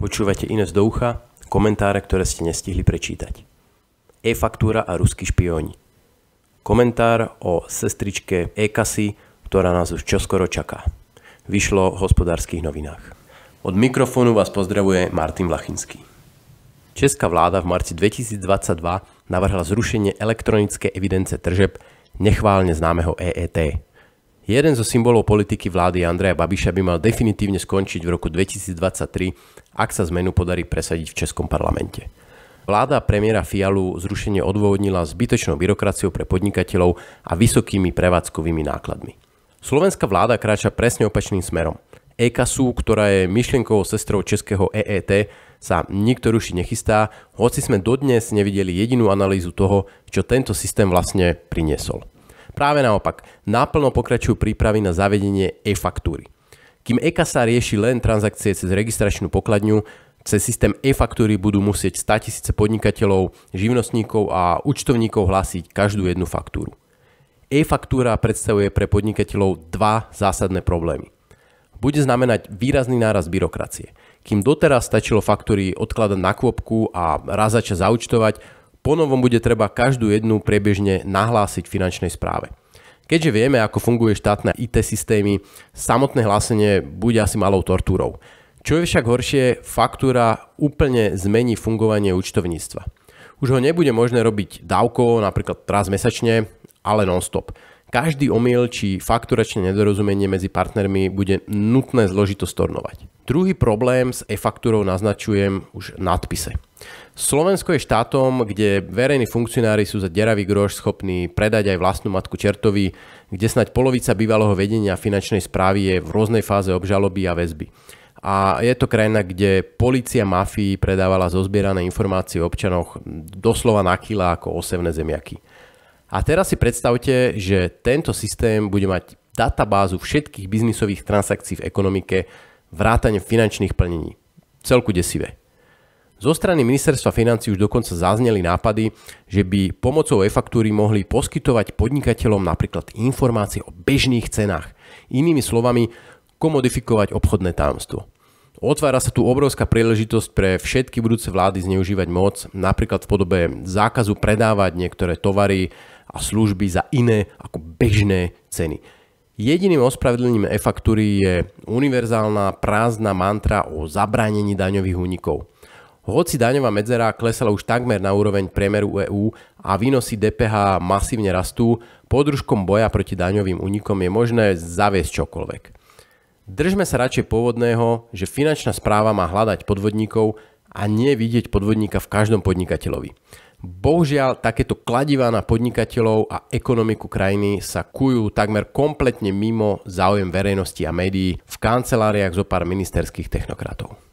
Počúvate Ines do ucha, komentáre, ktoré ste nestihli prečítať. E-faktúra a ruskí špióni. Komentár o sestričke e-kasy, ktorá nás už čoskoro čaká. Vyšlo v hospodárskych novinách. Od mikrofónu vás pozdravuje Martin Vlachinský. Česká vláda v marci 2022 navrhla zrušenie elektronické evidence tržeb nechválne známeho EET, Jeden zo symbolov politiky vlády Andreja Babiša by mal definitívne skončiť v roku 2023, ak sa zmenu podarí presadiť v Českom parlamente. Vláda premiéra Fialu zrušenie odôvodnila zbytočnou byrokraciou pre podnikateľov a vysokými prevádzkovými nákladmi. Slovenská vláda kráča presne opačným smerom. e ktorá je myšlienkovou sestrou českého EET, sa nikto rušiť nechystá, hoci sme dodnes nevideli jedinú analýzu toho, čo tento systém vlastne priniesol. Práve naopak, naplno pokračujú prípravy na zavedenie e-faktúry. Kým e-kasa rieši len transakcie cez registračnú pokladňu, cez systém e-faktúry budú musieť 100 tisíce podnikateľov, živnostníkov a účtovníkov hlásiť každú jednu faktúru. E-faktúra predstavuje pre podnikateľov dva zásadné problémy. Bude znamenať výrazný náraz byrokracie. Kým doteraz stačilo faktúry odkladať na kôpku a raz za čas zaučtovať, Ponovom bude treba každú jednu priebežne nahlásiť finančnej správe. Keďže vieme, ako funguje štátne IT systémy, samotné hlásenie bude asi malou tortúrou. Čo je však horšie, faktúra úplne zmení fungovanie účtovníctva. Už ho nebude možné robiť dávkovo, napríklad raz mesačne, ale non-stop. Každý omyl či fakturačné nedorozumenie medzi partnermi bude nutné zložito stornovať. Druhý problém s e-faktúrou naznačujem už nadpise. Slovensko je štátom, kde verejní funkcionári sú za deravý groš schopní predať aj vlastnú matku čertovi, kde snaď polovica bývalého vedenia finančnej správy je v rôznej fáze obžaloby a väzby. A je to krajina, kde policia mafii predávala zozbierané informácie o občanoch doslova na kila ako osevné zemiaky. A teraz si predstavte, že tento systém bude mať databázu všetkých biznisových transakcií v ekonomike, vrátane finančných plnení. Celku desivé. Zo strany ministerstva financí už dokonca zazneli nápady, že by pomocou e-faktúry mohli poskytovať podnikateľom napríklad informácie o bežných cenách. Inými slovami, komodifikovať obchodné tajomstvo. Otvára sa tu obrovská príležitosť pre všetky budúce vlády zneužívať moc, napríklad v podobe zákazu predávať niektoré tovary a služby za iné ako bežné ceny. Jediným ospravedlením e-faktúry je univerzálna prázdna mantra o zabránení daňových únikov. Hoci daňová medzera klesala už takmer na úroveň priemeru EÚ a výnosy DPH masívne rastú, podružkom boja proti daňovým únikom je možné zaviesť čokoľvek. Držme sa radšej pôvodného, že finančná správa má hľadať podvodníkov a nie vidieť podvodníka v každom podnikateľovi. Bohužiaľ, takéto kladivá na podnikateľov a ekonomiku krajiny sa kujú takmer kompletne mimo záujem verejnosti a médií v kanceláriách zo pár ministerských technokratov.